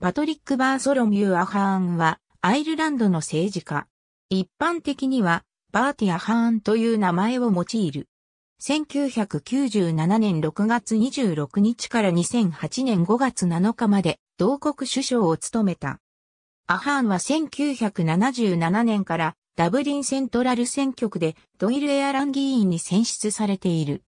パトリック・バーソロミュー・アハーンは、アイルランドの政治家。一般的には、バーティ・アハーンという名前を用いる。1997年6月26日から2008年5月7日まで、同国首相を務めた。アハーンは1977年からダブリンセントラル選挙区でドイルエアラン議員に選出されている。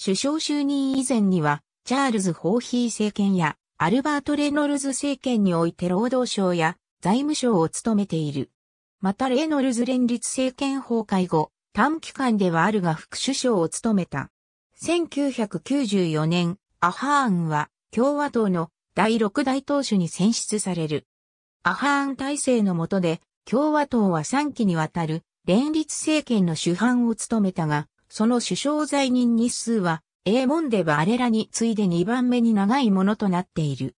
首相就任以前には、チャールズ・ホーヒー政権やアルバート・レノルズ政権において労働省や財務省を務めている。またレノルズ連立政権崩壊後、短期間ではあるが副首相を務めた。1994年、アハーンは共和党の第6大党首に選出される。アハーン体制の下で、共和党は3期にわたる連立政権の主犯を務めたが、その首相在任日数は A モンデはアレラに次いで2番目に長いものとなっている。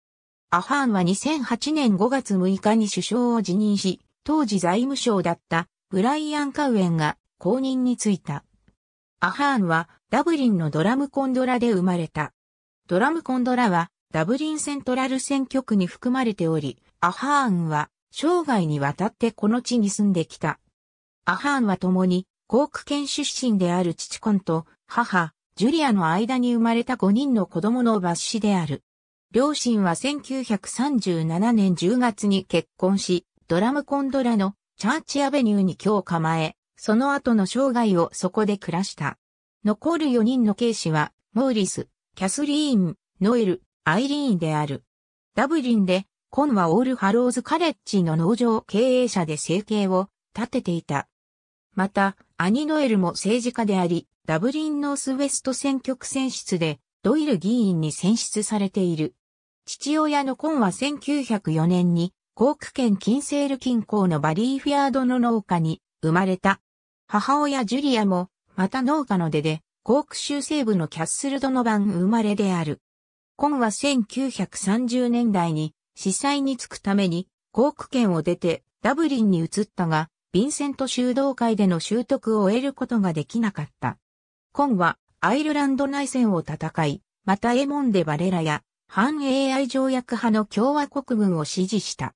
アハーンは2008年5月6日に首相を辞任し、当時財務省だったブライアン・カウエンが後任に就いた。アハーンはダブリンのドラムコンドラで生まれた。ドラムコンドラはダブリンセントラル選挙区に含まれており、アハーンは生涯にわたってこの地に住んできた。アハーンは共に、コーク県出身である父コンと母、ジュリアの間に生まれた5人の子供の抜子である。両親は1937年10月に結婚し、ドラムコンドラのチャーチアベニューに今日構え、その後の生涯をそこで暮らした。残る4人の警視は、モーリス、キャスリーン、ノエル、アイリーンである。ダブリンで、コンはオールハローズカレッジの農場経営者で生計を立てていた。また、兄ノエルも政治家であり、ダブリンノースウェスト選挙区選出で、ドイル議員に選出されている。父親のコンは1904年に、コーク県キンセール近郊のバリーフィアードの農家に生まれた。母親ジュリアも、また農家の出で、コーク州西部のキャッスルドの番生まれである。コンは1930年代に、司祭に就くために、コーク県を出てダブリンに移ったが、ヴィンセント修道会での習得を得ることができなかった。コンはアイルランド内戦を戦い、またエモンでバレラや反 AI 条約派の共和国軍を支持した。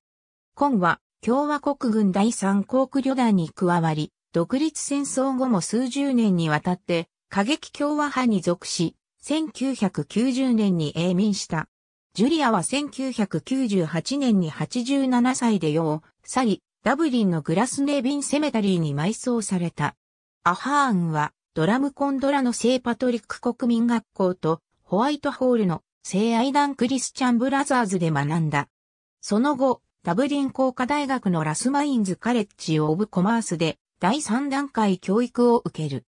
コンは共和国軍第三航空旅団に加わり、独立戦争後も数十年にわたって過激共和派に属し、1990年に永眠した。ジュリアは1998年に87歳で世を去り、ダブリンのグラスネービンセメタリーに埋葬された。アハーンはドラムコンドラの聖パトリック国民学校とホワイトホールの聖愛団クリスチャンブラザーズで学んだ。その後、ダブリン工科大学のラスマインズカレッジオブコマースで第3段階教育を受ける。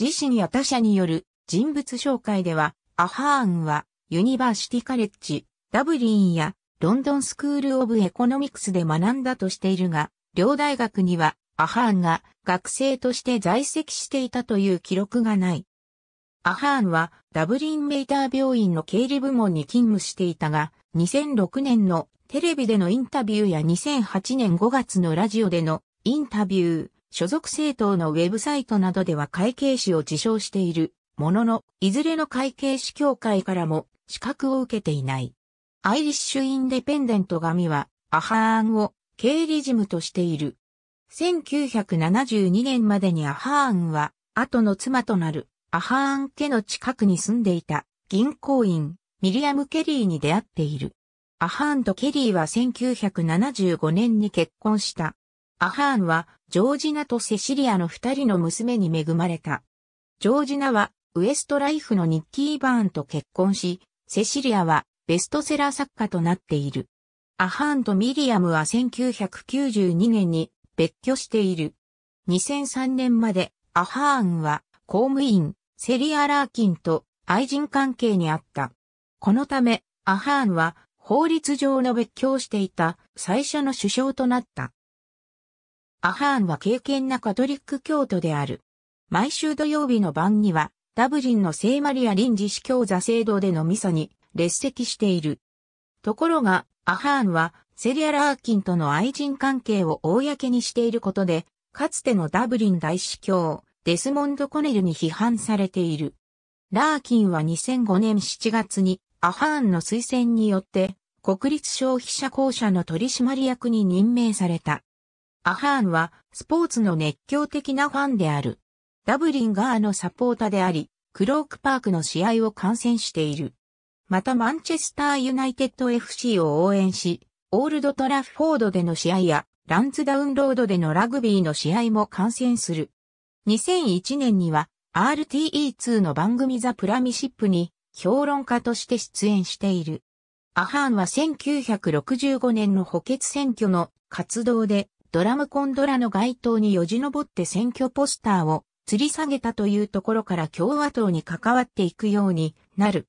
自身や他者による人物紹介では、アハーンはユニバーシティカレッジ、ダブリンやロンドンスクールオブエコノミクスで学んだとしているが、両大学にはアハーンが学生として在籍していたという記録がない。アハーンはダブリンメイター病院の経理部門に勤務していたが、2006年のテレビでのインタビューや2008年5月のラジオでのインタビュー、所属政党のウェブサイトなどでは会計士を自称しているものの、いずれの会計士協会からも資格を受けていない。アイリッシュ・インデペンデント紙は、アハーンを経理事務としている1972年までにアハーンは、後の妻となるアハーン家の近くに住んでいた銀行員ミリアム・ケリーに出会っている。アハーンとケリーは1975年に結婚した。アハーンはジョージナとセシリアの二人の娘に恵まれた。ジョージナはウエストライフのニッキー・バーンと結婚し、セシリアはベストセラー作家となっている。アハーンとミリアムは1992年に別居している。2003年までアハーンは公務員セリア・ラーキンと愛人関係にあった。このためアハーンは法律上の別居をしていた最初の首相となった。アハーンは敬虔なカトリック教徒である。毎週土曜日の晩にはダブリンの聖マリア臨時司教座聖堂でのミサに列席している。ところが、アハーンはセリア・ラーキンとの愛人関係を公にしていることで、かつてのダブリン大司教、デスモンド・コネルに批判されている。ラーキンは2005年7月にアハーンの推薦によって国立消費者公社の取締役に任命された。アハーンはスポーツの熱狂的なファンである。ダブリンガーのサポーターであり、クロークパークの試合を観戦している。またマンチェスターユナイテッド FC を応援し、オールドトラフフォードでの試合や、ランツダウンロードでのラグビーの試合も観戦する。2001年には RTE2 の番組ザ・プラミシップに評論家として出演している。アハーンは1965年の補欠選挙の活動でドラムコンドラの街頭によじ登って選挙ポスターを吊り下げたというところから共和党に関わっていくようになる。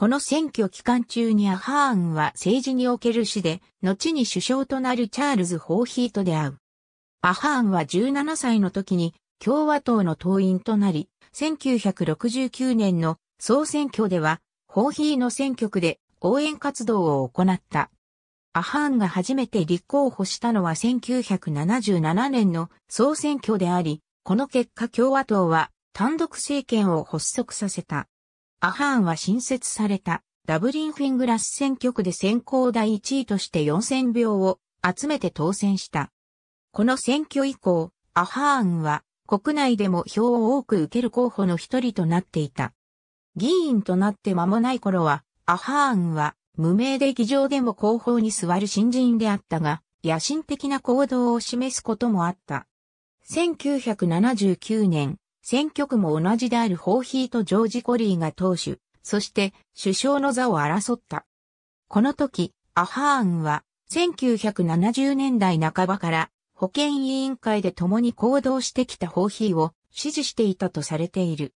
この選挙期間中にアハーンは政治における死で、後に首相となるチャールズ・ホーヒーと出会う。アハーンは17歳の時に共和党の党員となり、1969年の総選挙では、ホーヒーの選挙区で応援活動を行った。アハーンが初めて立候補したのは1977年の総選挙であり、この結果共和党は単独政権を発足させた。アハーンは新設されたダブリンフィングラス選挙区で選考第1位として4000票を集めて当選した。この選挙以降、アハーンは国内でも票を多く受ける候補の一人となっていた。議員となって間もない頃は、アハーンは無名で議場でも後方に座る新人であったが、野心的な行動を示すこともあった。1979年、選挙区も同じであるホーヒーとジョージ・コリーが党首、そして首相の座を争った。この時、アハーンは1970年代半ばから保健委員会で共に行動してきたホーヒーを支持していたとされている。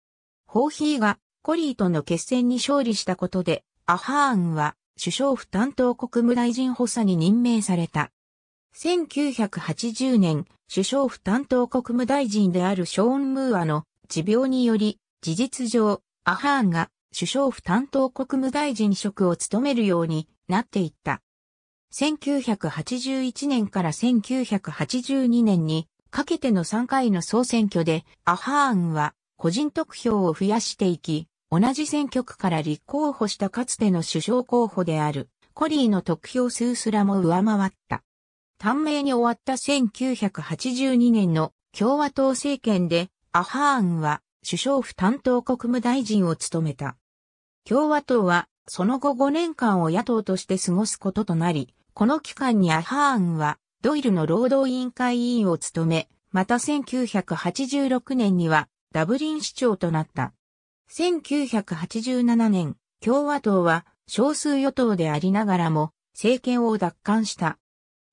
ホーヒーがコリーとの決戦に勝利したことで、アハーンは首相不担当国務大臣補佐に任命された。1980年、首相府担当国務大臣であるショーン・ムーアの持病により、事実上、アハーンが首相府担当国務大臣職を務めるようになっていった。1981年から1982年にかけての3回の総選挙でアハーンは個人得票を増やしていき、同じ選挙区から立候補したかつての首相候補であるコリーの得票数すらも上回った。短命に終わった1982年の共和党政権でアハーンは首相府担当国務大臣を務めた。共和党はその後5年間を野党として過ごすこととなり、この期間にアハーンはドイルの労働委員会委員を務め、また1986年にはダブリン市長となった。1987年、共和党は少数与党でありながらも政権を奪還した。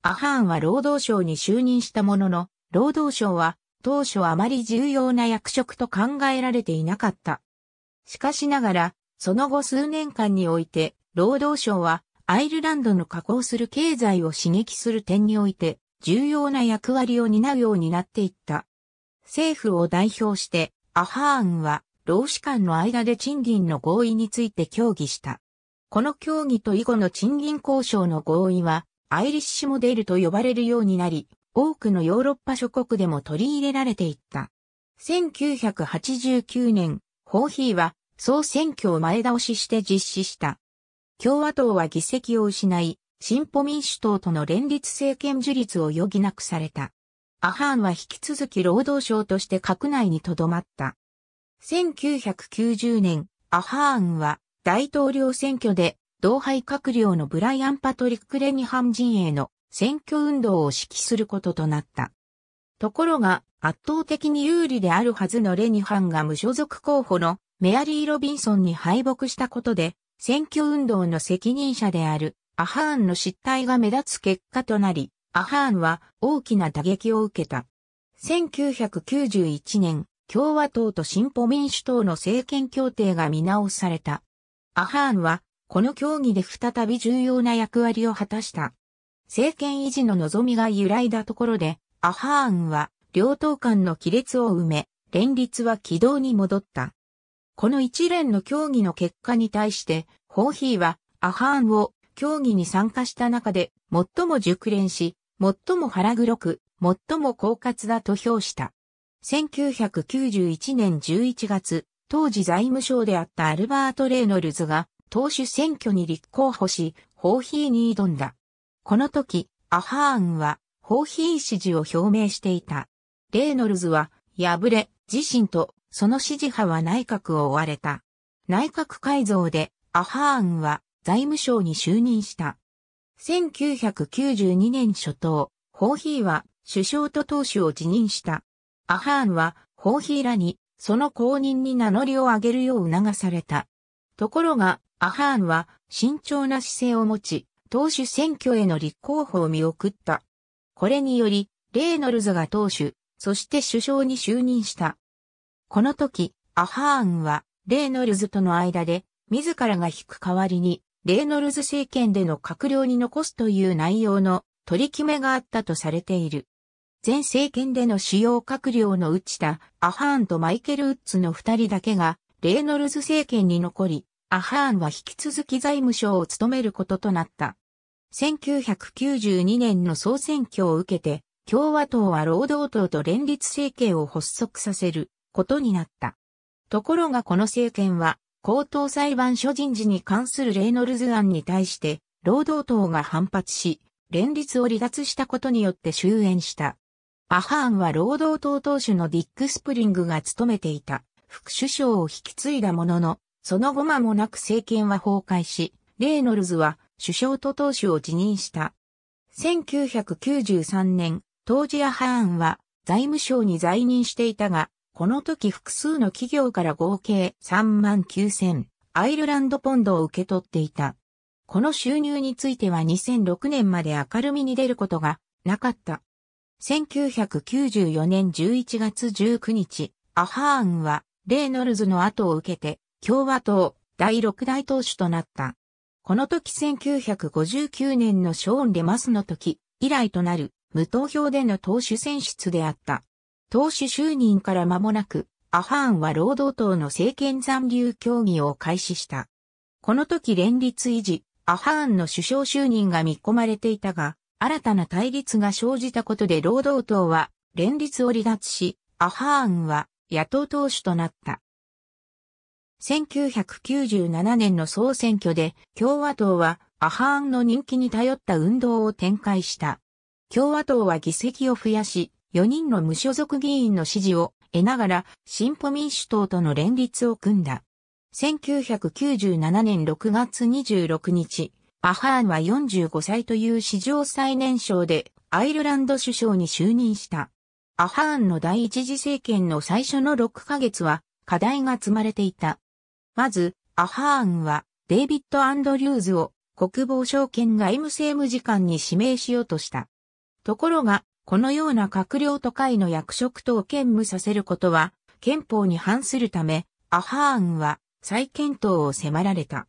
アハーンは労働省に就任したものの、労働省は当初あまり重要な役職と考えられていなかった。しかしながら、その後数年間において、労働省はアイルランドの加工する経済を刺激する点において、重要な役割を担うようになっていった。政府を代表して、アハーンは、労使間の間で賃金の合意について協議した。この協議と以後の賃金交渉の合意は、アイリッシュモデルと呼ばれるようになり、多くのヨーロッパ諸国でも取り入れられていった。1989年、ホーヒーは総選挙を前倒しして実施した。共和党は議席を失い、進歩民主党との連立政権樹立を余儀なくされた。アハーンは引き続き労働省として閣内に留まった。1990年、アハーンは大統領選挙で同輩閣僚のブライアン・パトリック・レニハン陣営の選挙運動を指揮することとなった。ところが、圧倒的に有利であるはずのレニハンが無所属候補のメアリー・ロビンソンに敗北したことで、選挙運動の責任者であるアハーンの失態が目立つ結果となり、アハーンは大きな打撃を受けた。1991年、共和党と進歩民主党の政権協定が見直された。アハーンはこの競技で再び重要な役割を果たした。政権維持の望みが揺らいだところで、アハーンは両党間の亀裂を埋め、連立は軌道に戻った。この一連の協議の結果に対して、ホーヒーはアハーンを協議に参加した中で最も熟練し、最も腹黒く、最も狡猾だと評した。1991年11月、当時財務省であったアルバート・レーノルズが党首選挙に立候補し、ホーヒーに挑んだ。この時、アハーンは、ホーヒー支持を表明していた。レイノルズは、敗れ、自身と、その支持派は内閣を追われた。内閣改造で、アハーンは、財務省に就任した。1992年初頭、ホーヒーは、首相と党首を辞任した。アハーンは、ホーヒーらに、その公認に名乗りを上げるよう促された。ところが、アハーンは慎重な姿勢を持ち、党首選挙への立候補を見送った。これにより、レーノルズが党首、そして首相に就任した。この時、アハーンは、レーノルズとの間で、自らが引く代わりに、レーノルズ政権での閣僚に残すという内容の取り決めがあったとされている。前政権での主要閣僚の打ちたアハーンとマイケル・ウッズの二人だけが、レーノルズ政権に残り、アハーンは引き続き財務省を務めることとなった。1992年の総選挙を受けて、共和党は労働党と連立政権を発足させることになった。ところがこの政権は、高等裁判所人事に関するレイノルズ案に対して、労働党が反発し、連立を離脱したことによって終焉した。アハーンは労働党党首のディック・スプリングが務めていた副首相を引き継いだものの、その後間もなく政権は崩壊し、レーノルズは首相と党首を辞任した。1993年、当時アハーンは財務省に在任していたが、この時複数の企業から合計3万9000アイルランドポンドを受け取っていた。この収入については2006年まで明るみに出ることがなかった。1994年11月19日、アハーンはレイノルズの後を受けて共和党第6大党首となった。この時1959年のショーン・レマスの時以来となる無投票での党首選出であった。党首就任から間もなく、アハーンは労働党の政権残留協議を開始した。この時連立維持、アハーンの首相就任が見込まれていたが、新たな対立が生じたことで労働党は連立を離脱し、アハーンは野党党首となった。1997年の総選挙で共和党はアハーンの人気に頼った運動を展開した。共和党は議席を増やし、4人の無所属議員の支持を得ながら進歩民主党との連立を組んだ。1997年6月26日、アハーンは45歳という史上最年少でアイルランド首相に就任した。アハーンの第一次政権の最初の6ヶ月は課題が積まれていた。まず、アハーンは、デイビッド・アンドリューズを国防省権外務政務次官に指名しようとした。ところが、このような閣僚都会の役職等を兼務させることは、憲法に反するため、アハーンは再検討を迫られた。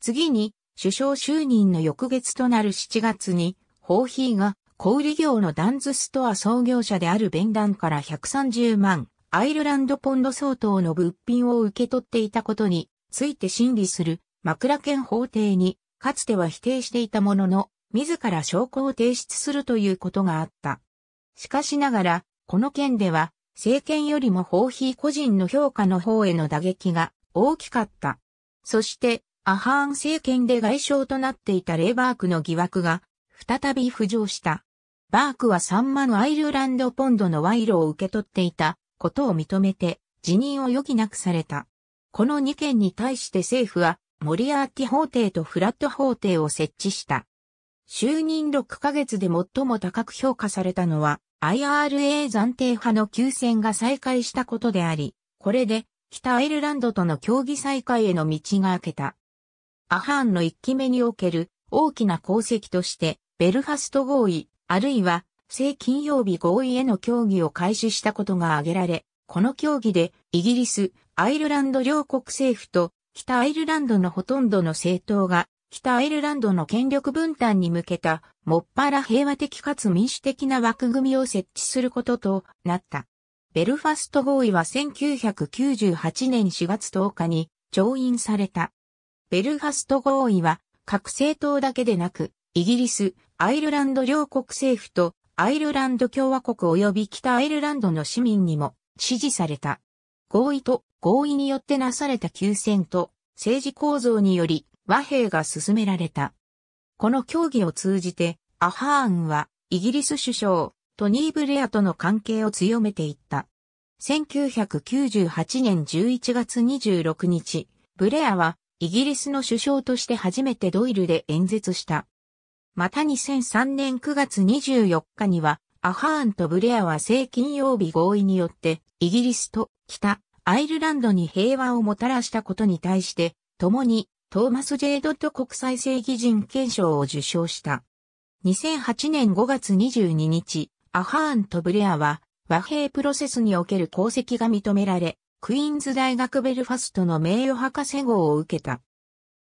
次に、首相就任の翌月となる7月に、ホーヒーが小売業のダンズストア創業者である弁談から130万アイルランドポンド相当の物品を受け取っていたことについて審理するマクラ法廷にかつては否定していたものの自ら証拠を提出するということがあった。しかしながらこの件では政権よりも法費個人の評価の方への打撃が大きかった。そしてアハーン政権で外相となっていたレイバークの疑惑が再び浮上した。バークは3万アイルランドポンドの賄賂を受け取っていたことを認めて辞任を余儀なくされた。この2件に対して政府はモリアーティ法廷とフラット法廷を設置した。就任6ヶ月で最も高く評価されたのは IRA 暫定派の休戦が再開したことであり、これで北アイルランドとの協議再開への道が開けた。アハーンの1期目における大きな功績として、ベルファスト合意、あるいは正金曜日合意への協議を開始したことが挙げられ、この協議でイギリス、アイルランド両国政府と北アイルランドのほとんどの政党が北アイルランドの権力分担に向けた、もっぱら平和的かつ民主的な枠組みを設置することとなった。ベルファスト合意は1998年4月10日に調印された。ベルファスト合意は各政党だけでなく、イギリス、アイルランド両国政府とアイルランド共和国及び北アイルランドの市民にも支持された。合意と合意によってなされた休戦と政治構造により和平が進められた。この協議を通じてアハーンはイギリス首相トニー・ブレアとの関係を強めていった。1998年11月26日、ブレアはイギリスの首相として初めてドイルで演説した。また2003年9月24日には、アハーンとブレアは正金曜日合意によって、イギリスと北アイルランドに平和をもたらしたことに対して、共にトーマス・ジェイドット国際正義人権賞を受賞した。2008年5月22日、アハーンとブレアは和平プロセスにおける功績が認められ、クイーンズ大学ベルファストの名誉博士号を受けた。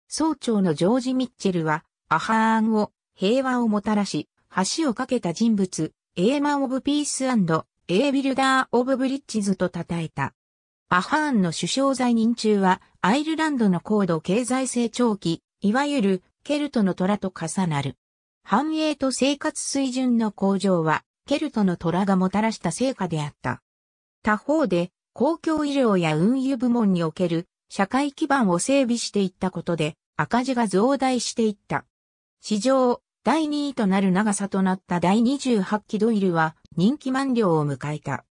総長のジョージ・ミッチェルは、アハーンを平和をもたらし、橋を架けた人物、エーマン・オブ・ピース・アンド、エービルダー・オブ・ブリッジズと称えた。アハーンの首相在任中は、アイルランドの高度経済成長期、いわゆる、ケルトの虎と重なる。繁栄と生活水準の向上は、ケルトの虎がもたらした成果であった。他方で、公共医療や運輸部門における社会基盤を整備していったことで、赤字が増大していった。市場、第2位となる長さとなった第28期ドイルは任期満了を迎えた。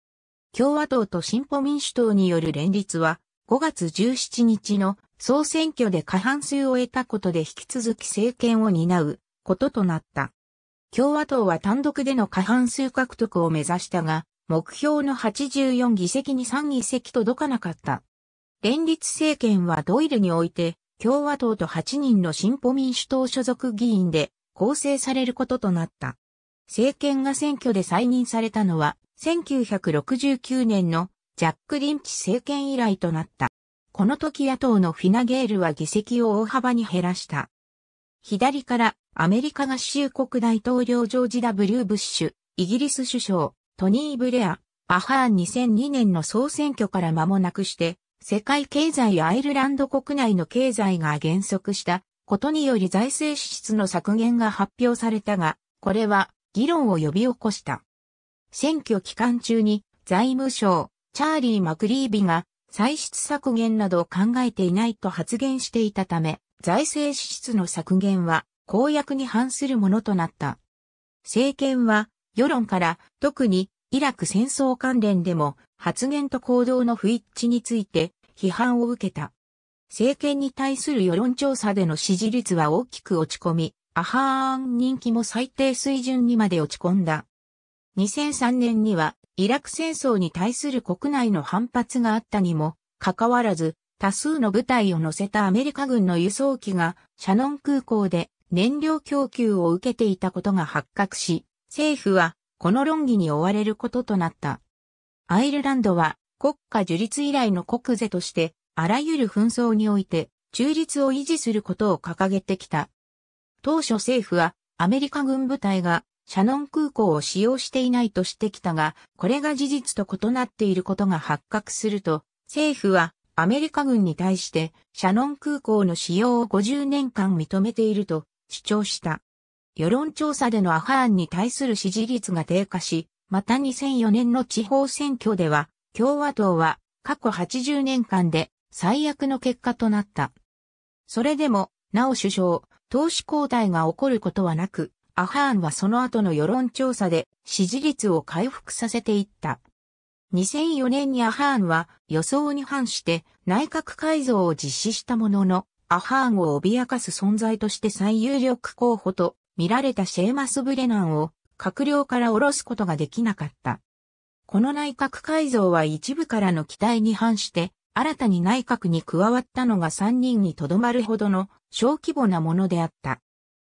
共和党と進歩民主党による連立は5月17日の総選挙で過半数を得たことで引き続き政権を担うこととなった。共和党は単独での過半数獲得を目指したが、目標の84議席に3議席届かなかった。連立政権はドイルにおいて、共和党と8人の進歩民主党所属議員で、構成されることとなった。政権が選挙で再任されたのは、1969年のジャック・リンチ政権以来となった。この時野党のフィナゲールは議席を大幅に減らした。左からアメリカ合衆国大統領ジョージ・ W・ ブッシュ、イギリス首相、トニー・ブレア、アハーン2002年の総選挙から間もなくして、世界経済やアイルランド国内の経済が減速したことにより財政支出の削減が発表されたが、これは議論を呼び起こした。選挙期間中に財務省、チャーリー・マクリービが歳出削減などを考えていないと発言していたため、財政支出の削減は公約に反するものとなった。政権は世論から特にイラク戦争関連でも発言と行動の不一致について批判を受けた。政権に対する世論調査での支持率は大きく落ち込み、アハーン人気も最低水準にまで落ち込んだ。2003年には、イラク戦争に対する国内の反発があったにも、かかわらず、多数の部隊を乗せたアメリカ軍の輸送機が、シャノン空港で燃料供給を受けていたことが発覚し、政府は、この論議に追われることとなった。アイルランドは、国家樹立以来の国是として、あらゆる紛争において中立を維持することを掲げてきた。当初政府はアメリカ軍部隊がシャノン空港を使用していないとしてきたが、これが事実と異なっていることが発覚すると、政府はアメリカ軍に対してシャノン空港の使用を50年間認めていると主張した。世論調査でのアハーンに対する支持率が低下し、また2004年の地方選挙では、共和党は過去80年間で最悪の結果となった。それでも、なお首相、党首交代が起こることはなく、アハーンはその後の世論調査で支持率を回復させていった。2004年にアハーンは予想に反して内閣改造を実施したものの、アハーンを脅かす存在として最有力候補と見られたシェーマス・ブレナンを閣僚から下ろすことができなかった。この内閣改造は一部からの期待に反して新たに内閣に加わったのが3人にとどまるほどの小規模なものであった。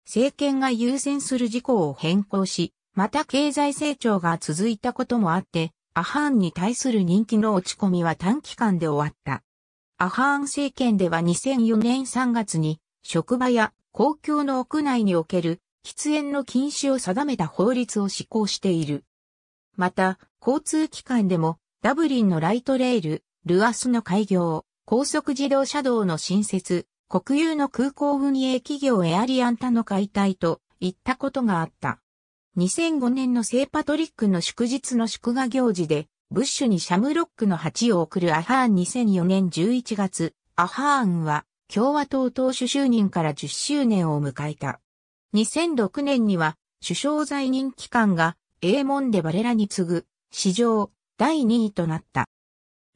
政権が優先する事項を変更し、また経済成長が続いたこともあって、アハーンに対する人気の落ち込みは短期間で終わった。アハーン政権では2004年3月に、職場や公共の屋内における喫煙の禁止を定めた法律を施行している。また、交通機関でもダブリンのライトレール、ルアスの開業、高速自動車道の新設、国有の空港運営企業エアリアンタの解体といったことがあった。2005年の聖パトリックの祝日の祝賀行事で、ブッシュにシャムロックの鉢を送るアハーン2004年11月、アハーンは共和党党首就任から10周年を迎えた。2006年には首相在任期間が英門でバレラに次ぐ史上第2位となった。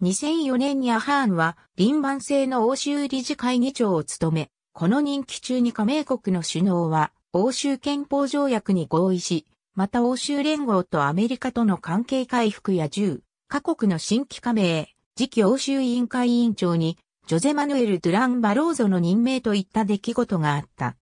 2004年にアハーンは、輪番制の欧州理事会議長を務め、この任期中に加盟国の首脳は、欧州憲法条約に合意し、また欧州連合とアメリカとの関係回復や10、国の新規加盟、次期欧州委員会委員長に、ジョゼマヌエル・ドゥラン・バローゾの任命といった出来事があった。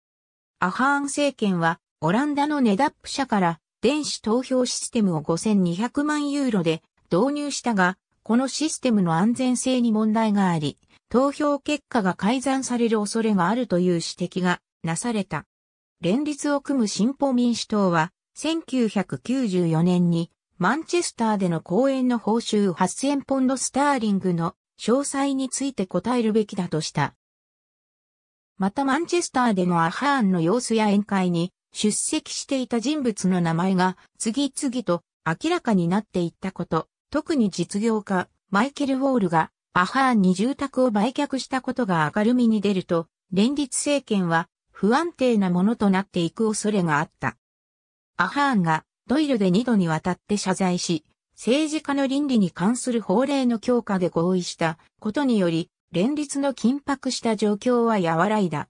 アハーン政権は、オランダのネダップ社から、電子投票システムを5200万ユーロで導入したが、このシステムの安全性に問題があり、投票結果が改ざんされる恐れがあるという指摘がなされた。連立を組む進歩民主党は、1994年にマンチェスターでの講演の報酬8000ポンドスターリングの詳細について答えるべきだとした。またマンチェスターでのアハーンの様子や宴会に出席していた人物の名前が次々と明らかになっていったこと、特に実業家、マイケル・ウォールが、アハーンに住宅を売却したことが明るみに出ると、連立政権は不安定なものとなっていく恐れがあった。アハーンがドイルで二度にわたって謝罪し、政治家の倫理に関する法令の強化で合意したことにより、連立の緊迫した状況は和らいだ。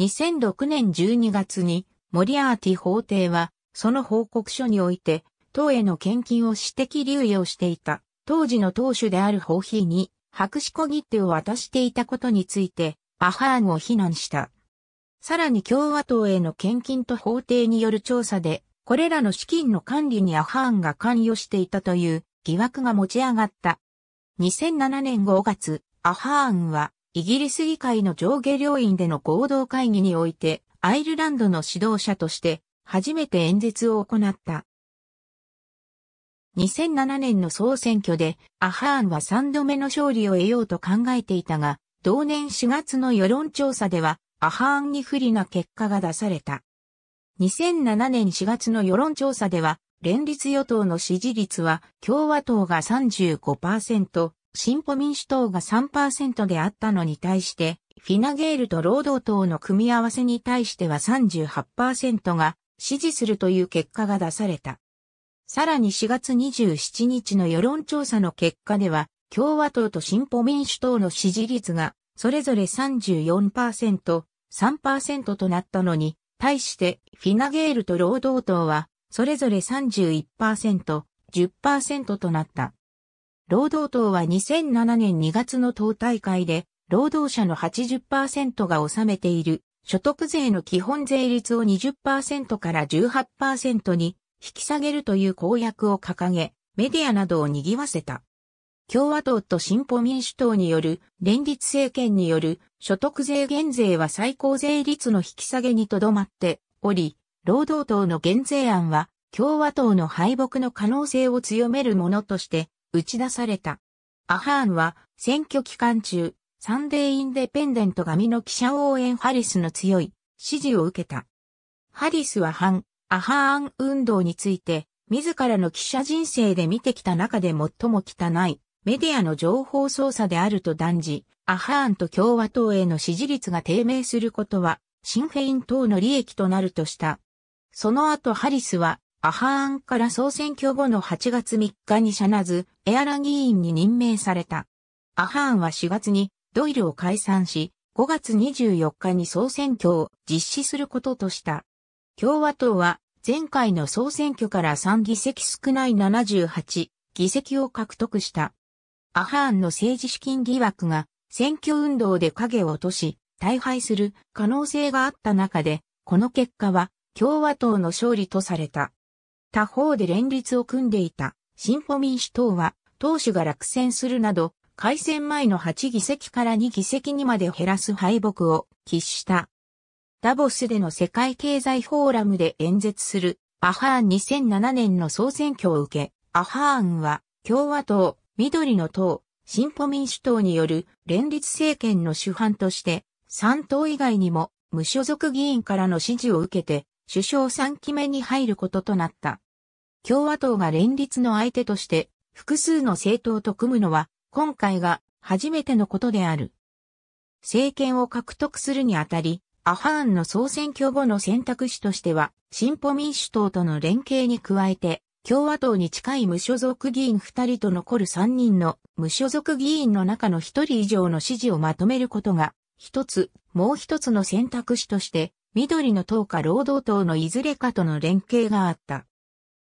2006年12月にモリアーティ法廷は、その報告書において、党への献金を私的流用していた、当時の党主であるホーヒーに、白紙小切手を渡していたことについて、アハーンを非難した。さらに共和党への献金と法廷による調査で、これらの資金の管理にアハーンが関与していたという疑惑が持ち上がった。2007年5月、アハーンは、イギリス議会の上下両院での合同会議において、アイルランドの指導者として、初めて演説を行った。2007年の総選挙でアハーンは3度目の勝利を得ようと考えていたが、同年4月の世論調査ではアハーンに不利な結果が出された。2007年4月の世論調査では、連立与党の支持率は共和党が35%、進歩民主党が3%であったのに対して、フィナゲールと労働党の組み合わせに対しては38%が支持するという結果が出された。さらに4月27日の世論調査の結果では、共和党と進歩民主党の支持率が、それぞれ34%、3%となったのに、対してフィナゲールと労働党は、それぞれ31%、10%となった。労働党は2007年2月の党大会で、労働者の80%が納めている所得税の基本税率を20%から18%に引き下げるという公約を掲げ、メディアなどを賑わせた。共和党と進歩民主党による連立政権による所得税減税は最高税率の引き下げにとどまっており、労働党の減税案は共和党の敗北の可能性を強めるものとして打ち出された。アハーンは選挙期間中、サンデーインデペンデント紙の記者応援ハリスの強い支持を受けた。ハリスは反アハーン運動について、自らの記者人生で見てきた中で最も汚い、メディアの情報操作であると断じ、アハーンと共和党への支持率が低迷することは、シンフェイン党の利益となるとした。その後ハリスは、アハーンから総選挙後の8月3日にシャナズ、エアラ議員に任命された。アハーンは4月にドイルを解散し、5月24日に総選挙を実施することとした。共和党は前回の総選挙から3議席少ない78議席を獲得した。アハーンの政治資金疑惑が選挙運動で影を落とし、大敗する可能性があった中で、この結果は共和党の勝利とされた。他方で連立を組んでいた進歩民主党は党首が落選するなど、改選前の8議席から2議席にまで減らす敗北を喫した。ダボスでの世界経済フォーラムで演説するアハーン2007年の総選挙を受け、アハーンは共和党、緑の党、進歩民主党による連立政権の主犯として、3党以外にも無所属議員からの支持を受けて、首相3期目に入ることとなった。共和党が連立の相手として、複数の政党と組むのは、今回が初めてのことである。政権を獲得するにあたり、アハーンの総選挙後の選択肢としては、進歩民主党との連携に加えて、共和党に近い無所属議員2人と残る3人の無所属議員の中の1人以上の支持をまとめることが、一つ、もう一つの選択肢として、緑の党か労働党のいずれかとの連携があった。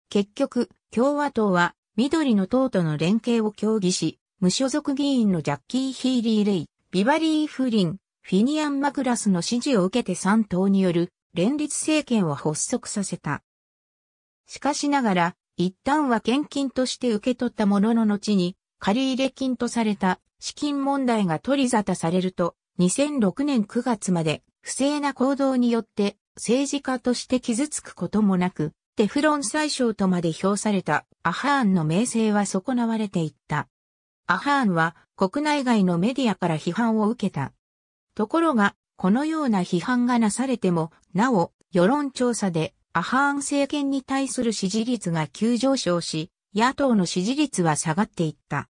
結局、共和党は緑の党との連携を協議し、無所属議員のジャッキー・ヒーリー・レイ、ビバリー・フリン、フィニアン・マクラスの指示を受けて3党による連立政権を発足させた。しかしながら、一旦は献金として受け取ったものの後に、借入金とされた資金問題が取り沙汰されると、2006年9月まで不正な行動によって政治家として傷つくこともなく、テフロン最小とまで評されたアハーンの名声は損なわれていった。アハーンは国内外のメディアから批判を受けた。ところが、このような批判がなされても、なお、世論調査で、アハーン政権に対する支持率が急上昇し、野党の支持率は下がっていった。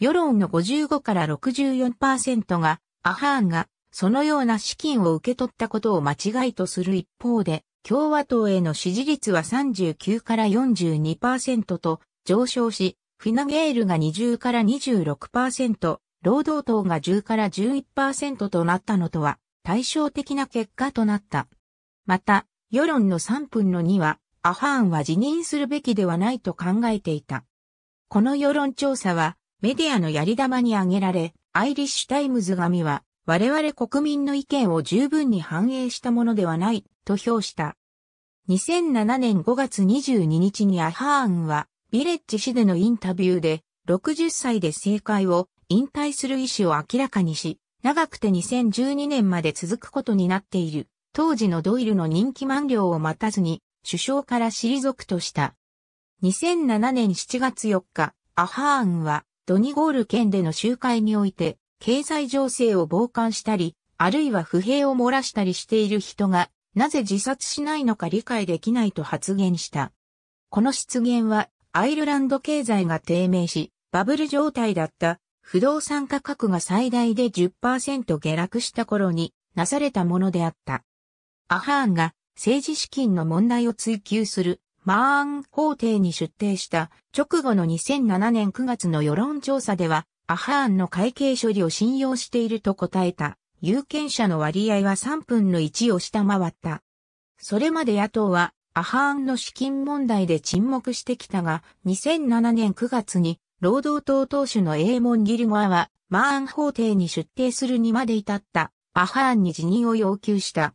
世論の55から64%が、アハーンが、そのような資金を受け取ったことを間違いとする一方で、共和党への支持率は39から42%と上昇し、フィナゲールが20から26%、労働党が10から11%となったのとは対照的な結果となった。また、世論の3分の2は、アハーンは辞任するべきではないと考えていた。この世論調査は、メディアのやり玉に挙げられ、アイリッシュタイムズ紙は、我々国民の意見を十分に反映したものではない、と評した。2007年5月22日にアハーンは、ビレッジ市でのインタビューで、60歳で政界を引退する意思を明らかにし、長くて2012年まで続くことになっている、当時のドイルの人気満了を待たずに、首相から退くとした。2007年7月4日、アハーンは、ドニゴール県での集会において、経済情勢を傍観したり、あるいは不平を漏らしたりしている人が、なぜ自殺しないのか理解できないと発言した。この失言は、アイルランド経済が低迷し、バブル状態だった不動産価格が最大で10%下落した頃になされたものであった。アハーンが政治資金の問題を追求するマーン法廷に出廷した直後の2007年9月の世論調査では、アハーンの会計処理を信用していると答えた有権者の割合は3分の1を下回った。それまで野党はアハーンの資金問題で沈黙してきたが、2007年9月に労働党党首のエーモン・ギルゴアは、マーン法廷に出廷するにまで至った、アハーンに辞任を要求した。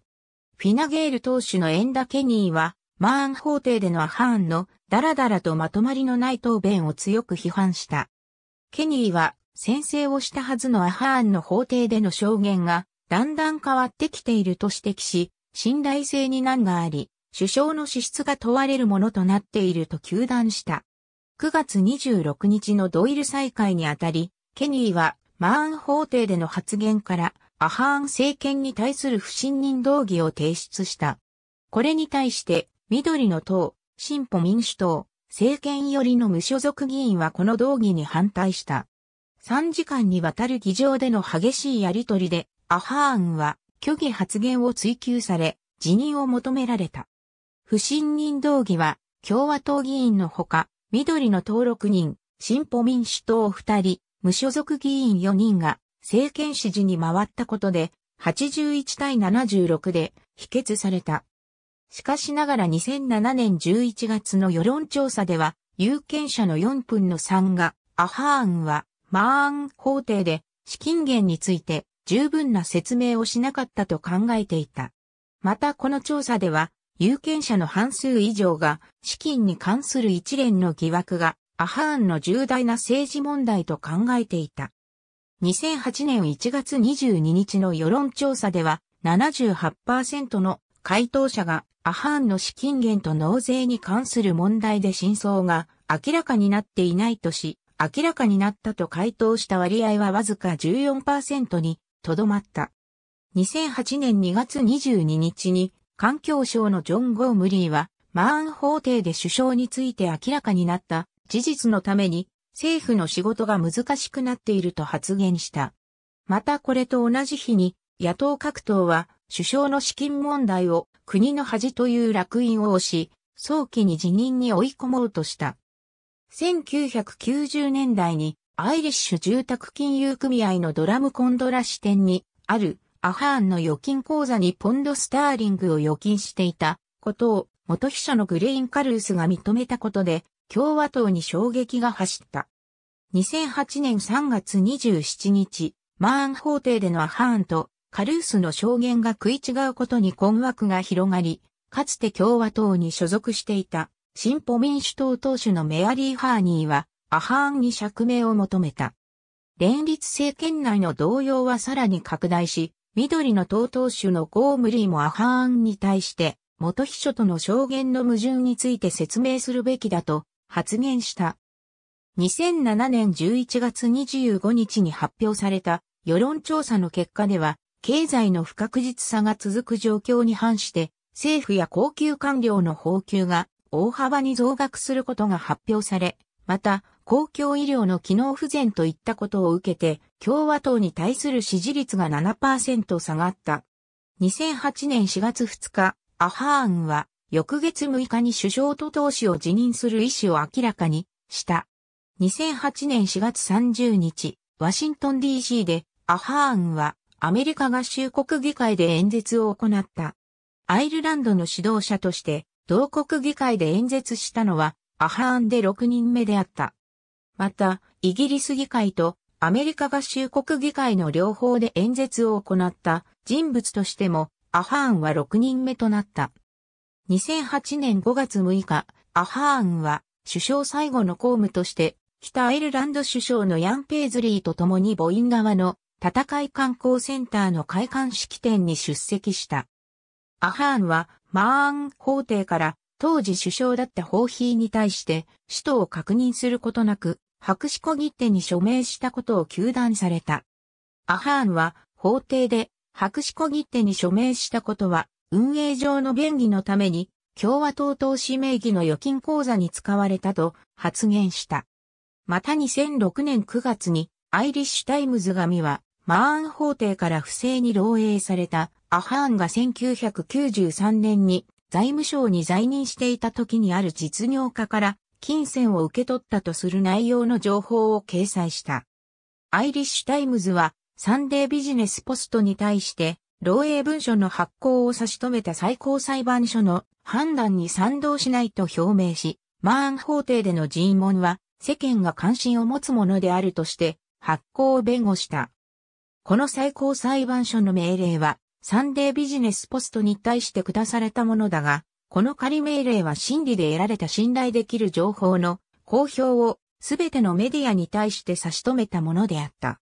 フィナゲール党首のエンダ・ケニーは、マーン法廷でのアハーンの、ダラダラとまとまりのない答弁を強く批判した。ケニーは、先制をしたはずのアハーンの法廷での証言が、だんだん変わってきていると指摘し、信頼性に難があり、首相の資質が問われるものとなっていると糾弾した。9月26日のドイル再開にあたり、ケニーはマーン法廷での発言から、アハーン政権に対する不信任動議を提出した。これに対して、緑の党、進歩民主党、政権寄りの無所属議員はこの動議に反対した。3時間にわたる議場での激しいやりとりで、アハーンは虚偽発言を追求され、辞任を求められた。不信任動議は、共和党議員のほか、緑の登録人、進歩民主党2人、無所属議員4人が政権支持に回ったことで、81対76で否決された。しかしながら2007年11月の世論調査では、有権者の4分の3が、アハーンは、マーン法廷で、資金源について十分な説明をしなかったと考えていた。またこの調査では、有権者の半数以上が資金に関する一連の疑惑がアハーンの重大な政治問題と考えていた。2008年1月22日の世論調査では78%の回答者がアハーンの資金源と納税に関する問題で真相が明らかになっていないとし、明らかになったと回答した割合はわずか14%にとどまった。2008年2月22日に環境省のジョン・ゴームリーは、マーン法廷で首相について明らかになった事実のために、政府の仕事が難しくなっていると発言した。またこれと同じ日に、野党各党は、首相の資金問題を国の恥という落印を押し、早期に辞任に追い込もうとした。1990年代に、アイリッシュ住宅金融組合のドラムコンドラ支店に、あるアハーンの預金口座にポンドスターリングを預金していたことを元秘書のグレイン・カルースが認めたことで共和党に衝撃が走った。2008年3月27日、マーン法廷でのアハーンとカルースの証言が食い違うことに困惑が広がり、かつて共和党に所属していた進歩民主党党首のメアリー・ハーニーはアハーンに釈明を求めた。連立政権内の動揺はさらに拡大し、緑の党党首のゴームリーもアハーンに対して、元秘書との証言の矛盾について説明するべきだと発言した。2007年11月25日に発表された世論調査の結果では、経済の不確実さが続く状況に反して、政府や高級官僚の報給が大幅に増額することが発表され、また、公共医療の機能不全といったことを受けて、共和党に対する支持率が7%下がった。2008年4月2日、アハーンは、翌月6日に首相と党首を辞任する意思を明らかにした。2008年4月30日、ワシントン DC で、アハーンは、アメリカ合衆国議会で演説を行った。アイルランドの指導者として、同国議会で演説したのは、アハーンで6人目であった。また、イギリス議会とアメリカ合衆国議会の両方で演説を行った人物としても、アハーンは6人目となった。2008年5月6日、アハーンは首相最後の公務として、北アイルランド首相のヤン・ペイズリーと共に母音側の戦い観光センターの開館式典に出席した。アハーンはマーン法廷から当時首相だったホーヒーに対して首都を確認することなく白紙小切手に署名したことを求断された。アハーンは法廷で白紙小切手に署名したことは運営上の便宜のために共和党投資名義の預金口座に使われたと発言した。また2006年9月にアイリッシュタイムズ紙はマーン法廷から不正に漏洩されたアハーンが1993年に財務省に在任していた時にある実業家から金銭を受け取ったとする内容の情報を掲載した。アイリッシュタイムズは、サンデービジネスポストに対して、漏洩文書の発行を差し止めた最高裁判所の判断に賛同しないと表明し、マーン法廷での尋問は世間が関心を持つものであるとして発行を弁護した。この最高裁判所の命令はサンデービジネスポストに対して下されたものだが、この仮命令は真理で得られた信頼できる情報の公表をすべてのメディアに対して差し止めたものであった。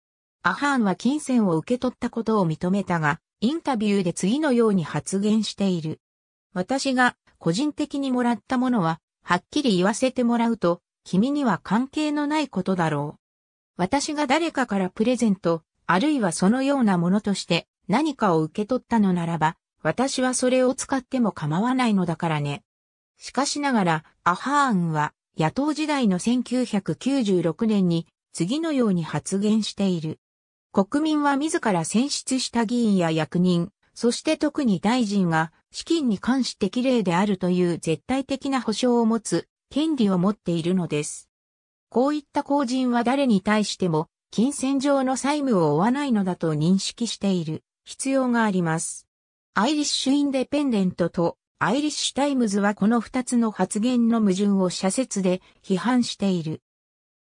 アハーンは金銭を受け取ったことを認めたが、インタビューで次のように発言している。私が個人的にもらったものは、はっきり言わせてもらうと、君には関係のないことだろう。私が誰かからプレゼント、あるいはそのようなものとして何かを受け取ったのならば、私はそれを使っても構わないのだからね。しかしながら、アハーンは野党時代の1996年に次のように発言している。国民は自ら選出した議員や役人、そして特に大臣が資金に関して綺麗であるという絶対的な保障を持つ権利を持っているのです。こういった公人は誰に対しても金銭上の債務を負わないのだと認識している必要があります。アイリッシュ・インデペンデントとアイリッシュ・タイムズはこの二つの発言の矛盾を社説で批判している。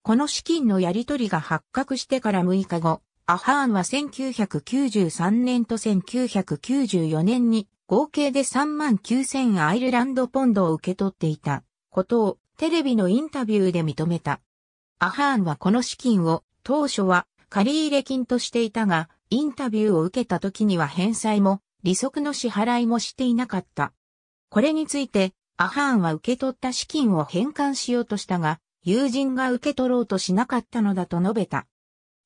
この資金のやり取りが発覚してから6日後、アハーンは1993年と1994年に合計で3万9000アイルランドポンドを受け取っていたことをテレビのインタビューで認めた。アハーンはこの資金を当初は借入金としていたが、インタビューを受けた時には返済も利息の支払いもしていなかった。これについて、アハーンは受け取った資金を返還しようとしたが、友人が受け取ろうとしなかったのだと述べた。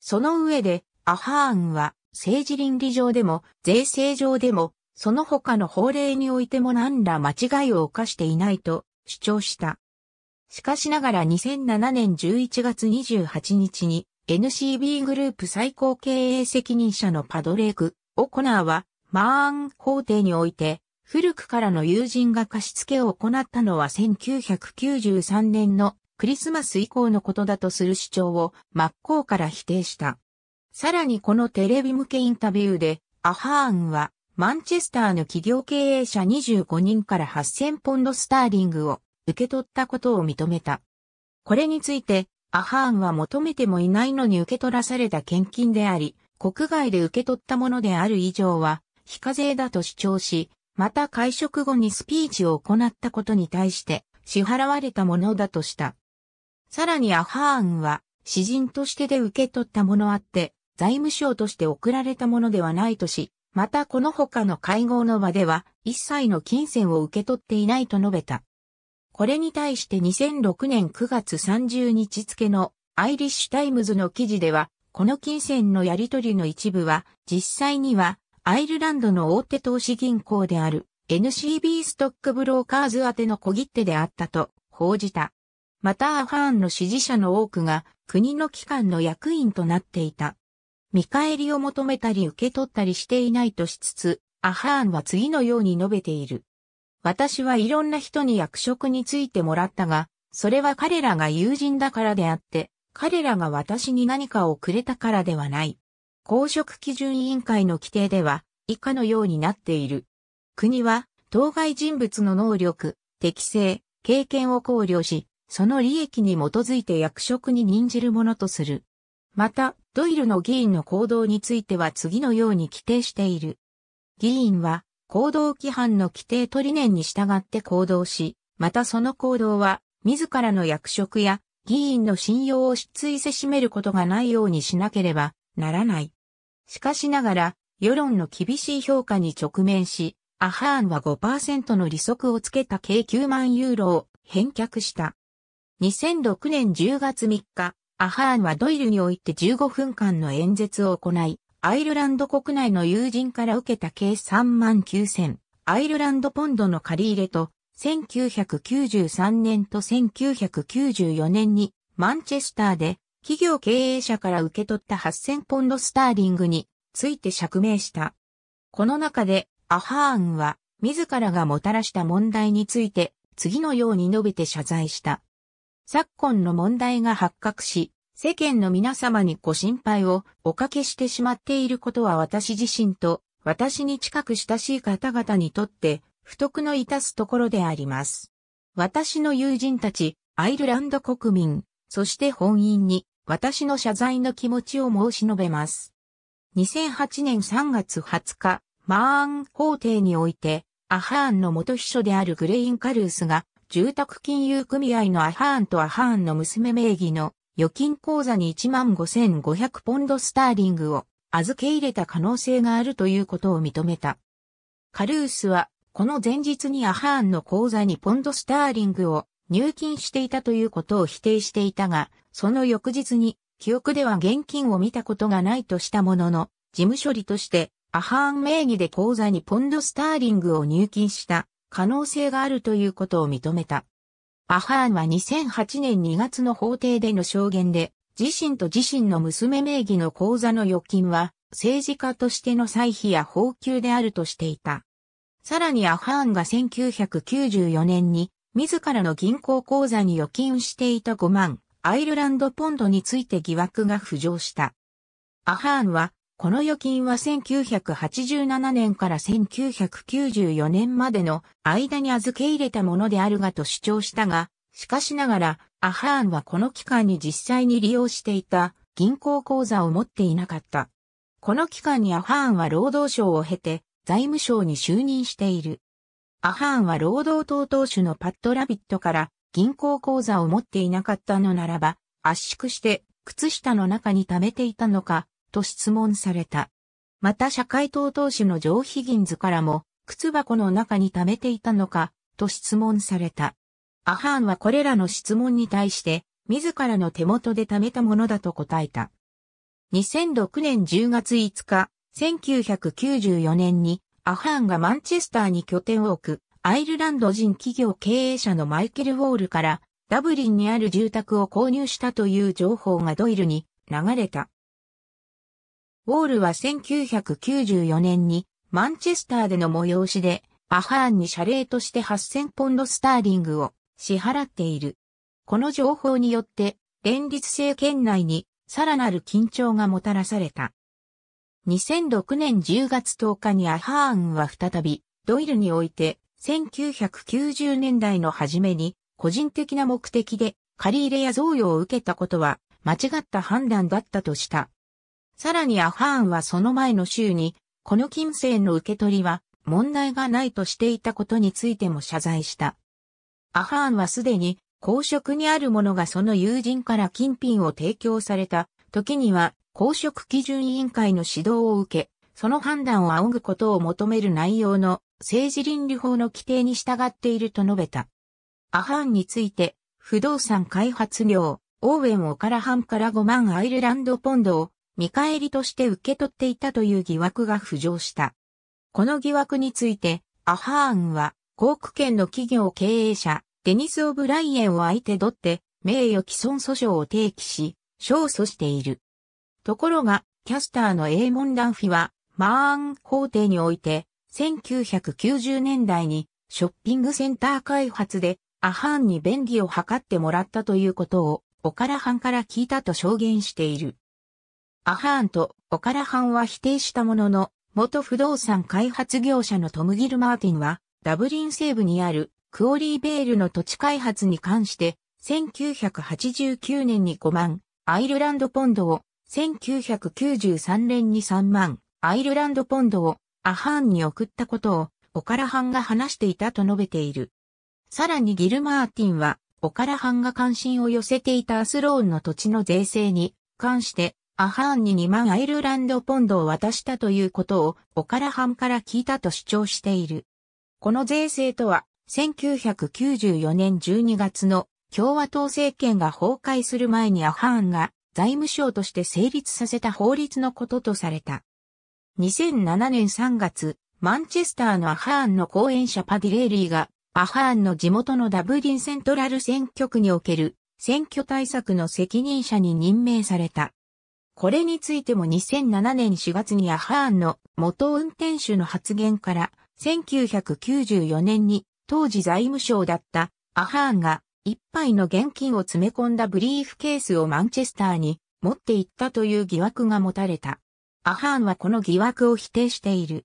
その上で、アハーンは政治倫理上でも税制上でも、その他の法令においても何ら間違いを犯していないと主張した。しかしながら2007年11月28日に NCB グループ最高経営責任者のパドレーク・オコナーはマーン法廷において、古くからの友人が貸付を行ったのは1993年のクリスマス以降のことだとする主張を真っ向から否定した。さらにこのテレビ向けインタビューで、アハーンは、マンチェスターの企業経営者25人から8000ポンドスターリングを受け取ったことを認めた。これについて、アハーンは求めてもいないのに受け取らされた献金であり、国外で受け取ったものである以上は、非課税だと主張し、また会食後にスピーチを行ったことに対して支払われたものだとした。さらにアハーンは、詩人としてで受け取ったものあって、財務省として送られたものではないとし、またこの他の会合の場では、一切の金銭を受け取っていないと述べた。これに対して2006年9月30日付のアイリッシュタイムズの記事では、この金銭のやり取りの一部は、実際にはアイルランドの大手投資銀行である NCB ストックブローカーズ宛ての小切手であったと報じた。またアハーンの支持者の多くが国の機関の役員となっていた。見返りを求めたり受け取ったりしていないとしつつ、アハーンは次のように述べている。私はいろんな人に役職についてもらったが、それは彼らが友人だからであって、彼らが私に何かをくれたからではない。公職基準委員会の規定では以下のようになっている。国は当該人物の能力、適性、経験を考慮し、その利益に基づいて役職に任じるものとする。また、ドイルの議員の行動については次のように規定している。議員は行動規範の規定と理念に従って行動し、またその行動は自らの役職や議員の信用を失墜せしめることがないようにしなければならない。しかしながら、世論の厳しい評価に直面し、アハーンは5%の利息をつけた計9万ユーロを返却した。2006年10月3日、アハーンはドイルにおいて15分間の演説を行い、アイルランド国内の友人から受けた計3万9000、アイルランドポンドの借り入れと、1993年と1994年にマンチェスターで企業経営者から受け取った8000ポンドスターリングについて釈明した。この中で、アハーンは、自らがもたらした問題について、次のように述べて謝罪した。昨今の問題が発覚し、世間の皆様にご心配をおかけしてしまっていることは私自身と、私に近く親しい方々にとって、不徳の致すところであります。私の友人たち、アイルランド国民、そして本院に、私の謝罪の気持ちを申し述べます。2008年3月20日、マーン法廷において、アハーンの元秘書であるグレイン・カルースが、住宅金融組合のアハーンとアハーンの娘名義の預金口座に15,500ポンドスターリングを預け入れた可能性があるということを認めた。カルースは、この前日にアハーンの口座にポンドスターリングを入金していたということを否定していたが、その翌日に、記憶では現金を見たことがないとしたものの、事務処理として、アハーン名義で口座にポンドスターリングを入金した可能性があるということを認めた。アハーンは2008年2月の法廷での証言で、自身と自身の娘名義の口座の預金は、政治家としての歳費や報給であるとしていた。さらにアハーンが1994年に、自らの銀行口座に預金していた5万アイルランドポンドについて疑惑が浮上した。アハーンは、この預金は1987年から1994年までの間に預け入れたものであるがと主張したが、しかしながら、アハーンはこの期間に実際に利用していた銀行口座を持っていなかった。この期間にアハーンは労働省を経て財務省に就任している。アハーンは労働党党首のパッド・ラビットから銀行口座を持っていなかったのならば、圧縮して靴下の中に溜めていたのか、と質問された。また社会党党首のジョー・ヒギンズからも、靴箱の中に溜めていたのか、と質問された。アハーンはこれらの質問に対して、自らの手元で貯めたものだと答えた。2006年10月5日、1994年にアハーンがマンチェスターに拠点を置くアイルランド人企業経営者のマイケル・ウォールからダブリンにある住宅を購入したという情報がドイルに流れた。ウォールは1994年にマンチェスターでの催しでアハーンに謝礼として8000ポンドスターリングを支払っている。この情報によって連立政権内にさらなる緊張がもたらされた。2006年10月10日にアハーンは再びドイルにおいて1990年代の初めに個人的な目的で借り入れや贈与を受けたことは間違った判断だったとした。さらにアハーンはその前の週に、この金銭の受け取りは問題がないとしていたことについても謝罪した。アハーンはすでに公職にある者がその友人から金品を提供された時には公職基準委員会の指導を受け、その判断を仰ぐことを求める内容の政治倫理法の規定に従っていると述べた。アハンについて、不動産開発業、オーウェン・オカラハンから5万アイルランドポンドを見返りとして受け取っていたという疑惑が浮上した。この疑惑について、アハーンは、航空券の企業経営者、デニス・オブライエンを相手取って、名誉毀損訴訟を提起し、勝訴している。ところが、キャスターのエーモン・ダンフィは、マーン法廷において、1990年代にショッピングセンター開発でアハーンに便宜を図ってもらったということを、オカラハンから聞いたと証言している。アハーンとオカラハンは否定したものの、元不動産開発業者のトム・ギル・マーティンは、ダブリン西部にあるクオリーベールの土地開発に関して、1989年に5万、アイルランドポンドを、1993年に3万、アイルランドポンドをアハーンに送ったことをオカラハンが話していたと述べている。さらにギルマーティンは、オカラハンが関心を寄せていたアスローンの土地の税制に関して、アハーンに2万アイルランドポンドを渡したということをオカラハンから聞いたと主張している。この税制とは、1994年12月の共和党政権が崩壊する前にアハーンが財務省として成立させた法律のこととされた。2007年3月、マンチェスターのアハーンの後援者パディレーリーが、アハーンの地元のダブリンセントラル選挙区における選挙対策の責任者に任命された。これについても2007年4月にアハーンの元運転手の発言から、1994年に当時財務省だったアハーンが一杯の現金を詰め込んだブリーフケースをマンチェスターに持っていったという疑惑が持たれた。アハーンはこの疑惑を否定している。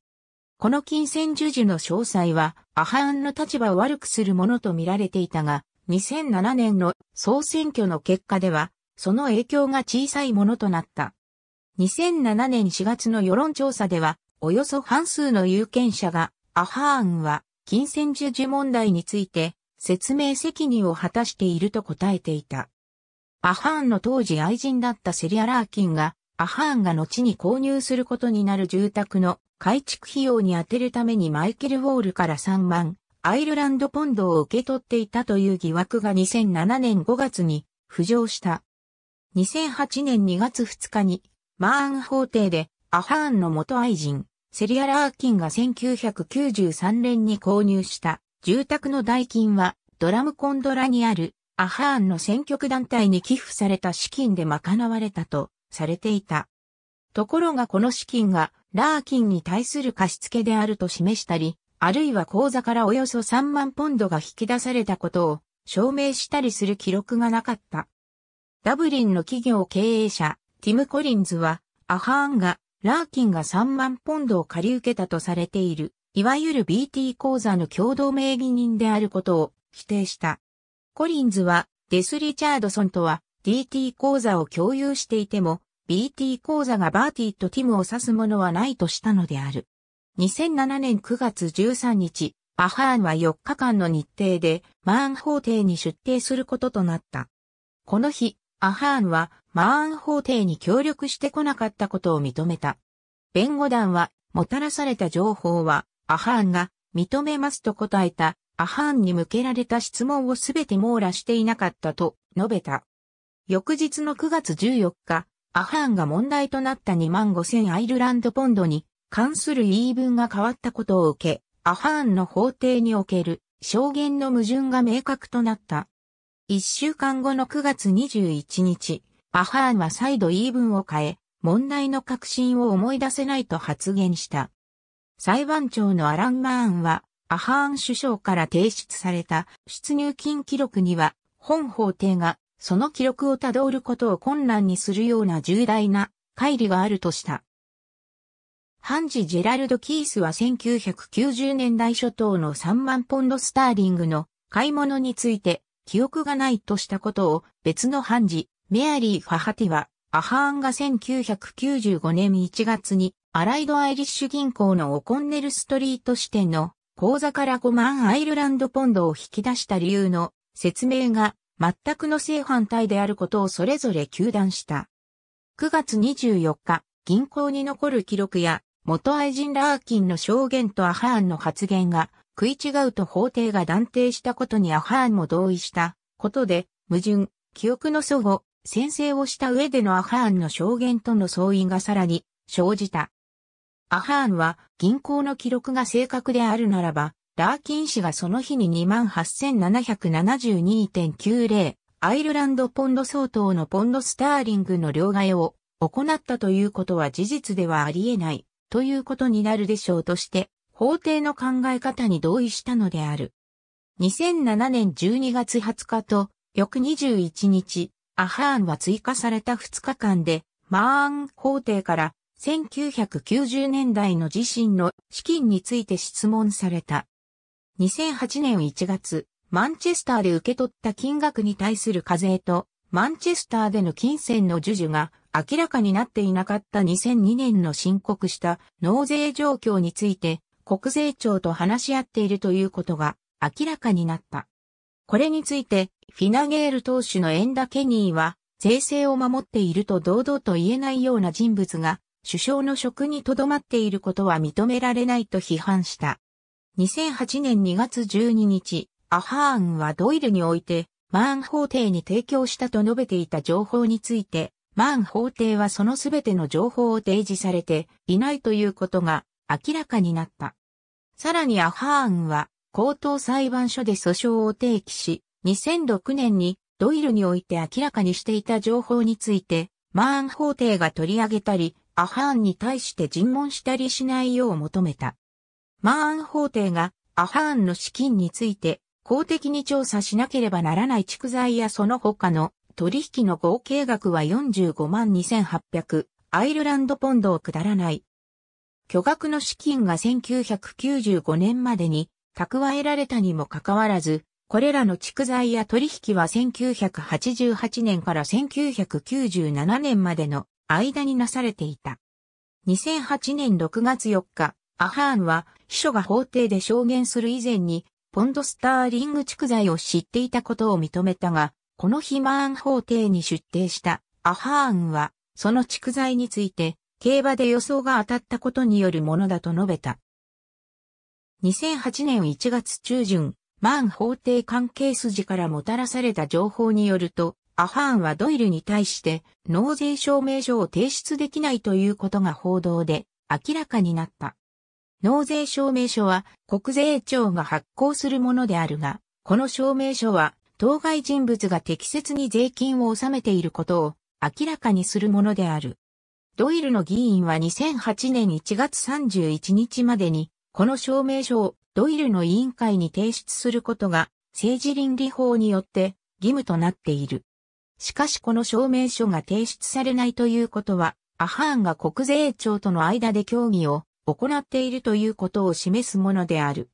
この金銭授受の詳細は、アハーンの立場を悪くするものと見られていたが、2007年の総選挙の結果では、その影響が小さいものとなった。2007年4月の世論調査では、およそ半数の有権者が、アハーンは、金銭授受問題について、説明責任を果たしていると答えていた。アハーンの当時愛人だったセリア・ラーキンが、アハーンが後に購入することになる住宅の改築費用に充てるためにマイケル・ウォールから3万、アイルランドポンドを受け取っていたという疑惑が2007年5月に浮上した。2008年2月2日に、マーン法廷で、アハーンの元愛人、セリア・ラーキンが1993年に購入した住宅の代金は、ドラムコンドラにあるアハーンの選挙区団体に寄付された資金で賄われたとされていた。ところがこの資金がラーキンに対する貸付であると示したり、あるいは口座からおよそ3万ポンドが引き出されたことを証明したりする記録がなかった。ダブリンの企業経営者、ティム・コリンズは、アハーンが、ラーキンが3万ポンドを借り受けたとされている、いわゆる BT 口座の共同名義人であることを否定した。コリンズは、デス・リチャードソンとは DT 口座を共有していても、BT 講座がバーティとティムを指すものはないとしたのである。2007年9月13日、アハーンは4日間の日程でマーン法廷に出廷することとなった。この日、アハーンはマーン法廷に協力してこなかったことを認めた。弁護団は、もたらされた情報は、アハーンが認めますと答えた、アハーンに向けられた質問をすべて網羅していなかったと述べた。翌日の9月14日、アハーンが問題となった2万5000アイルランドポンドに関する言い分が変わったことを受け、アハーンの法廷における証言の矛盾が明確となった。1週間後の9月21日、アハーンは再度言い分を変え、問題の核心を思い出せないと発言した。裁判長のアラン・マーンは、アハーン首相から提出された出入金記録には、本法廷がその記録をたどることを困難にするような重大な乖離があるとした。ハンジ・ジェラルド・キースは1990年代初頭の3万ポンドスターリングの買い物について記憶がないとしたことを別のハンジ、メアリー・ファハティは、アハーンが1995年1月にアライド・アイリッシュ銀行のオコンネルストリート支店の口座から5万アイルランドポンドを引き出した理由の説明が全くの正反対であることをそれぞれ糾弾した。9月24日、銀行に残る記録や、元愛人ラーキンの証言とアハーンの発言が食い違うと法廷が断定したことにアハーンも同意したことで、矛盾、記憶の祖互、先制をした上でのアハーンの証言との相違がさらに生じた。アハーンは銀行の記録が正確であるならば、ラーキン氏がその日に28,772.90アイルランドポンド相当のポンドスターリングの両替を行ったということは事実ではあり得ないということになるでしょうとして法廷の考え方に同意したのである。2007年12月20日と翌21日、アハーンは追加された2日間でマーン法廷から1990年代の自身の資金について質問された。2008年1月、マンチェスターで受け取った金額に対する課税と、マンチェスターでの金銭の授受が明らかになっていなかった2002年の申告した納税状況について国税庁と話し合っているということが明らかになった。これについてフィナゲール党首のエンダ・ケニーは税制を守っていると堂々と言えないような人物が首相の職に留まっていることは認められないと批判した。2008年2月12日、アハーンはドイルにおいて、マーン法廷に提供したと述べていた情報について、マーン法廷はそのすべての情報を提示されていないということが明らかになった。さらにアハーンは、高等裁判所で訴訟を提起し、2006年にドイルにおいて明らかにしていた情報について、マーン法廷が取り上げたり、アハーンに対して尋問したりしないよう求めた。マーン法廷がアハーンの資金について公的に調査しなければならない蓄財やその他の取引の合計額は45万2800アイルランドポンドを下らない。巨額の資金が1995年までに蓄えられたにもかかわらず、これらの蓄財や取引は1988年から1997年までの間になされていた。2008年6月4日、アハーンは秘書が法廷で証言する以前に、ポンドスターリング蓄財を知っていたことを認めたが、この日マーン法廷に出廷したアハーンは、その蓄財について、競馬で予想が当たったことによるものだと述べた。2008年1月中旬、マーン法廷関係筋からもたらされた情報によると、アハーンはドイルに対して納税証明書を提出できないということが報道で明らかになった。納税証明書は国税庁が発行するものであるが、この証明書は当該人物が適切に税金を納めていることを明らかにするものである。ドイルの議員は2008年1月31日までに、この証明書をドイルの委員会に提出することが政治倫理法によって義務となっている。しかしこの証明書が提出されないということは、アハーンが国税庁との間で協議を行っているということを示すものである。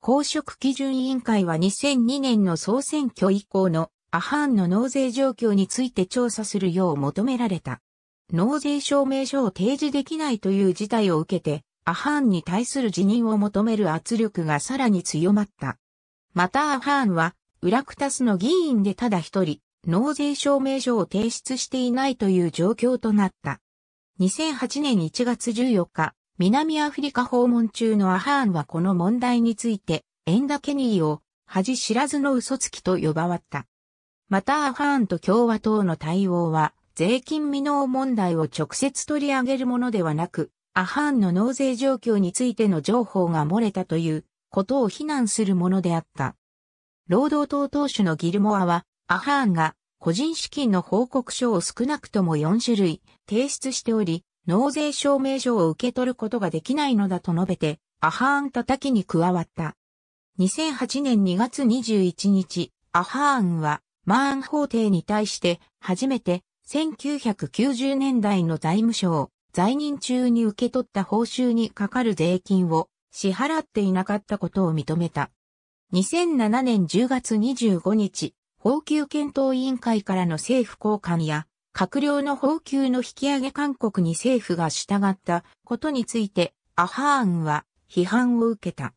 公職基準委員会は2002年の総選挙以降のアハーンの納税状況について調査するよう求められた。納税証明書を提示できないという事態を受けて、アハーンに対する辞任を求める圧力がさらに強まった。またアハーンは、ウラクタスの議員でただ一人、納税証明書を提出していないという状況となった。2008年1月14日、南アフリカ訪問中のアハーンはこの問題について、エンダ・ケニーを恥知らずの嘘つきと呼ばわった。またアハーンと共和党の対応は、税金未納問題を直接取り上げるものではなく、アハーンの納税状況についての情報が漏れたということを非難するものであった。労働党党首のギルモアは、アハーンが個人資金の報告書を少なくとも4種類提出しており、納税証明書を受け取ることができないのだと述べて、アハーン叩きに加わった。2008年2月21日、アハーンは、マーン法廷に対して、初めて、1990年代の財務省、在任中に受け取った報酬にかかる税金を支払っていなかったことを認めた。2007年10月25日、法級検討委員会からの政府交換や閣僚の報給の引き上げ勧告に政府が従ったことについて、アハーンは批判を受けた。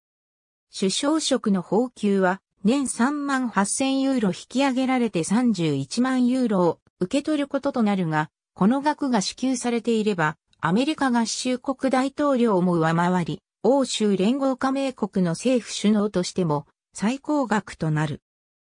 首相職の報給は年3万8000ユーロ引き上げられて31万ユーロを受け取ることとなるが、この額が支給されていれば、アメリカ合衆国大統領も上回り、欧州連合加盟国の政府首脳としても最高額となる。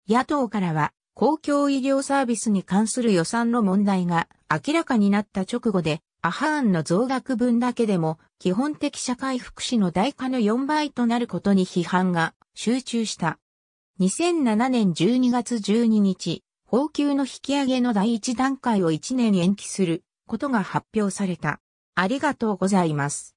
野党からは公共医療サービスに関する予算の問題が明らかになった直後で、アハンの増額分だけでも基本的社会福祉の代価の4倍となることに批判が集中した。2007年12月12日、法給の引き上げの第一段階を1年延期することが発表された。ありがとうございます。